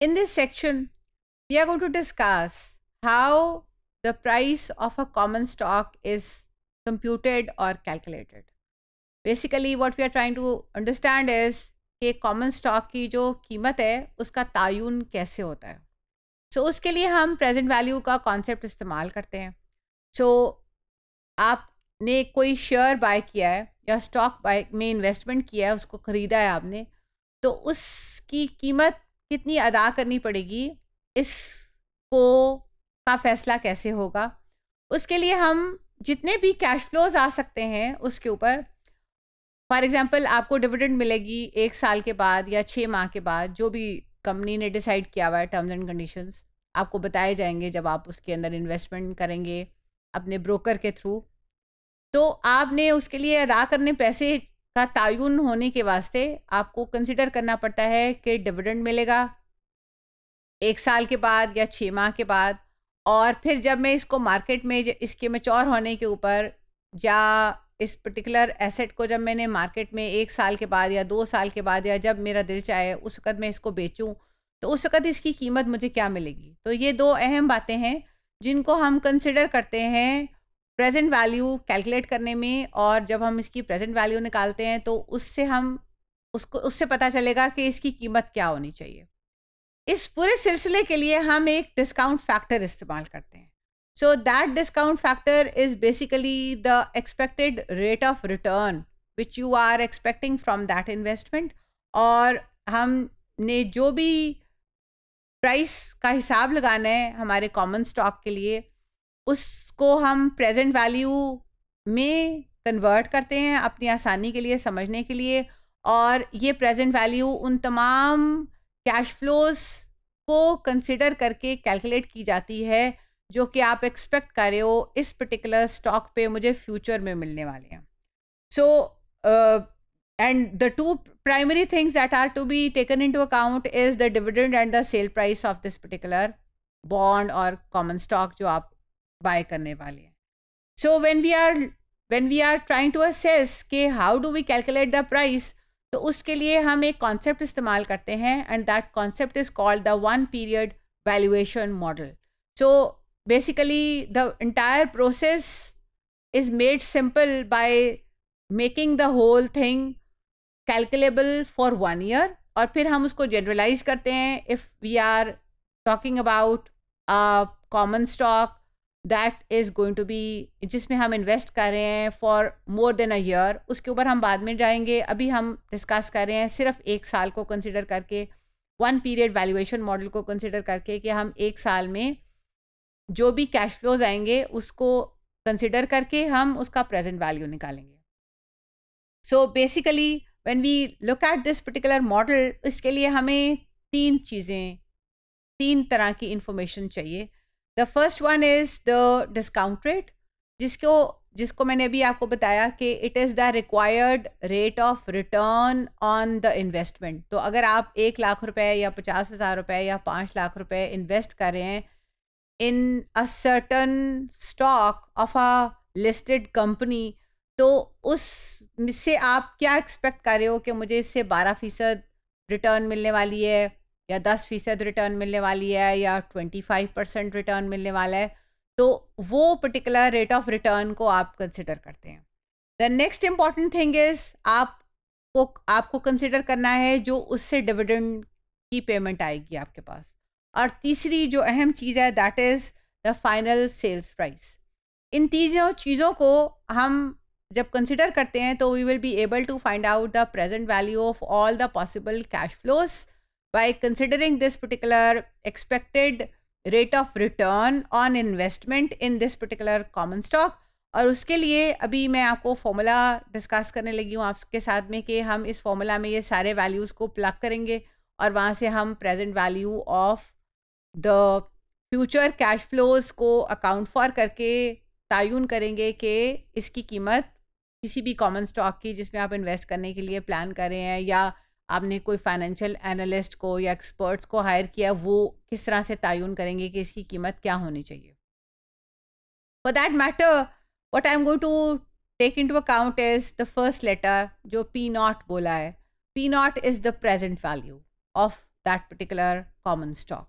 In this section, we are going to discuss how the price of a common stock is computed or calculated. Basically, what we are trying to understand is कि common stock ki jo कीमत hai uska tayun kaise hota hai so, uske liye hum present value ka concept istemal karte hain सो so, आपने koi share buy kiya hai ya stock buy mein investment kiya hai usko kharida hai aapne to uski कीमत कितनी अदा करनी पड़ेगी इस को का फैसला कैसे होगा उसके लिए हम जितने भी कैश फ्लोज आ सकते हैं उसके ऊपर फॉर एग्ज़ाम्पल आपको डिविडेंड मिलेगी एक साल के बाद या छः माह के बाद जो भी कंपनी ने डिसाइड किया हुआ है टर्म्स एंड कंडीशंस आपको बताए जाएंगे जब आप उसके अंदर इन्वेस्टमेंट करेंगे अपने ब्रोकर के थ्रू तो आपने उसके लिए अदा करने पैसे का तयन होने के वास्ते आपको कंसिडर करना पड़ता है कि डिविडेंड मिलेगा एक साल के बाद या छः माह के बाद और फिर जब मैं इसको मार्केट में इसके मेचोर होने के ऊपर या इस पर्टिकुलर एसेट को जब मैंने मार्केट में एक साल के बाद या दो साल के बाद या जब मेरा दिल चाहे उस वक़्त मैं इसको बेचूं तो उस वक़्त इसकी कीमत मुझे क्या मिलेगी तो ये दो अहम बातें हैं जिनको हम कंसिडर करते हैं प्रेजेंट वैल्यू कैलकुलेट करने में और जब हम इसकी प्रेजेंट वैल्यू निकालते हैं तो उससे हम उसको उससे पता चलेगा कि इसकी कीमत क्या होनी चाहिए इस पूरे सिलसिले के लिए हम एक डिस्काउंट फैक्टर इस्तेमाल करते हैं so that discount factor is basically the expected rate of return which you are expecting from that investment और हमने जो भी प्राइस का हिसाब लगाना है हमारे कॉमन स्टॉक के लिए उसको हम प्रेजेंट वैल्यू में कन्वर्ट करते हैं अपनी आसानी के लिए समझने के लिए और ये प्रेजेंट वैल्यू उन तमाम कैश फ्लोज को कंसिडर करके कैलकुलेट की जाती है जो कि आप एक्सपेक्ट कर रहे हो इस पर्टिकुलर स्टॉक पे मुझे फ्यूचर में मिलने वाले हैं so and the two primary things that are to be taken into account is the dividend and the sale price of this particular bond और कॉमन स्टॉक जो आप बाय करने वाले हैं so when we are when we are trying to assess के how do we calculate the price तो उसके लिए हम एक कॉन्सेप्ट इस्तेमाल करते हैं and that concept is called the one period valuation model so basically the entire process is made simple by making the whole thing calculable for one year और फिर हम उसको जनरलाइज करते हैं if we are talking about common stock that is going to be जिसमें हम invest कर रहे हैं for more than a year उसके ऊपर हम बाद में जाएंगे अभी हम डिस्कस कर रहे हैं सिर्फ एक साल को कंसिडर करके वन पीरियड वैल्यूएशन मॉडल को कंसिडर करके कि हम एक साल में जो भी कैश फ्लोज आएंगे उसको कंसिडर करके हम उसका प्रेजेंट वैल्यू निकालेंगे so basically when we look at this particular model इसके लिए हमें तीन चीज़ें तीन तरह की इंफॉर्मेशन चाहिए the first one is the discount rate जिसको जिसको मैंने अभी आपको बताया कि it is the required rate of return on the investment तो अगर आप एक लाख रुपए या पचास हज़ार रुपये या पाँच लाख रुपए इन्वेस्ट कर रहे हैं in a certain stock of a listed company तो उस से आप क्या एक्सपेक्ट कर रहे हो कि मुझे इससे बारह फ़ीसद रिटर्न मिलने वाली है या दस फीसद रिटर्न मिलने वाली है या ट्वेंटी फाइव परसेंट रिटर्न मिलने वाला है तो वो पर्टिकुलर रेट ऑफ रिटर्न को आप कंसिडर करते हैं the next important thing is आपको आपको कंसिडर करना है जो उससे डिविडेंड की पेमेंट आएगी आपके पास और तीसरी जो अहम चीज़ है that is the final sales price इन तीनों चीज़ों को हम जब कंसिडर करते हैं तो we will be able to find out the present value of all the possible cash flows by considering this particular expected rate of return on investment in this particular common stock और उसके लिए अभी मैं आपको formula discuss करने लगी हूँ आपके साथ में कि हम इस फॉर्मूला में ये सारे वैल्यूज़ को प्लग करेंगे और वहाँ से हम present value of the future cash flows को अकाउंट फॉर करके तयन करेंगे कि इसकी कीमत किसी भी कॉमन स्टॉक की जिसमें आप इन्वेस्ट करने के लिए प्लान कर रहे हैं या आपने कोई फाइनेंशियल एनालिस्ट को या एक्सपर्ट्स को हायर किया वो किस तरह से तयन करेंगे कि इसकी कीमत क्या होनी चाहिए for that matter what I am going to take into account is the first letter जो पी नॉट बोला है P naught is the present value of that particular common stock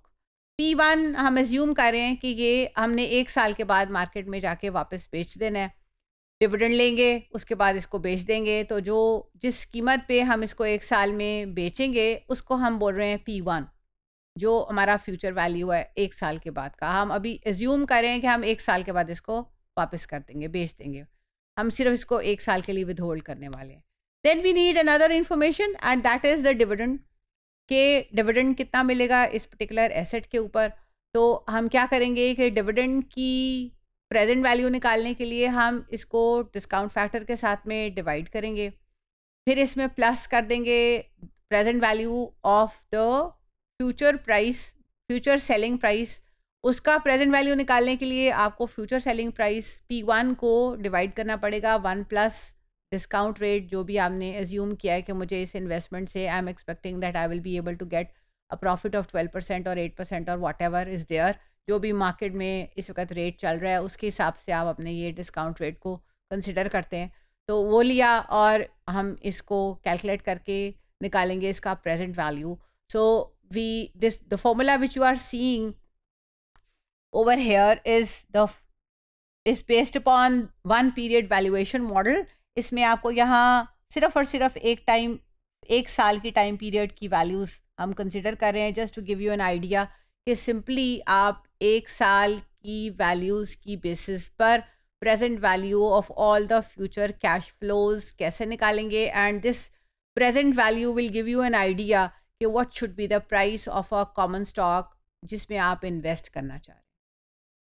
P one हम assume करें कि ये हमने एक साल के बाद मार्केट में जाके वापस बेच देना है डिविडेंड लेंगे उसके बाद इसको बेच देंगे तो जो जिस कीमत पे हम इसको एक साल में बेचेंगे उसको हम बोल रहे हैं पी वन जो हमारा फ्यूचर वैल्यू है एक साल के बाद का हम अभी एज्यूम करें कि हम एक साल के बाद इसको वापस कर देंगे बेच देंगे हम सिर्फ इसको एक साल के लिए विद होल्ड करने वाले हैं then we need another information and that is the dividend के डिविडेंड कितना मिलेगा इस पर्टिकुलर एसेट के ऊपर तो हम क्या करेंगे कि डिविडेंड की प्रेजेंट वैल्यू निकालने के लिए हम इसको डिस्काउंट फैक्टर के साथ में डिवाइड करेंगे फिर इसमें प्लस कर देंगे present value of the future price future selling price उसका प्रेजेंट वैल्यू निकालने के लिए आपको future selling price P one को डिवाइड करना पड़ेगा वन प्लस डिस्काउंट रेट जो भी आपने एज्यूम किया है कि मुझे इस इन्वेस्टमेंट से I am expecting that I will be able to get a profit of twelve percent और एट परसेंट और वॉट एवर इज़ देयर जो भी मार्केट में इस वक्त रेट चल रहा है उसके हिसाब से आप अपने ये डिस्काउंट रेट को कंसिडर करते हैं तो वो लिया और हम इसको कैलकुलेट करके निकालेंगे इसका present value so we this the formula which you are seeing over here is the is based upon one period valuation model इसमें आपको यहाँ सिर्फ और सिर्फ एक टाइम एक साल की टाइम पीरियड की वैल्यूज़ हम कंसिडर कर रहे हैं just to give you an idea कि सिंपली आप एक साल की वैल्यूज़ की बेसिस पर present value of all the future cash flows कैसे निकालेंगे and this present value will give you an idea कि what should be the price of a common stock जिसमें आप इन्वेस्ट करना चाह रहे हैं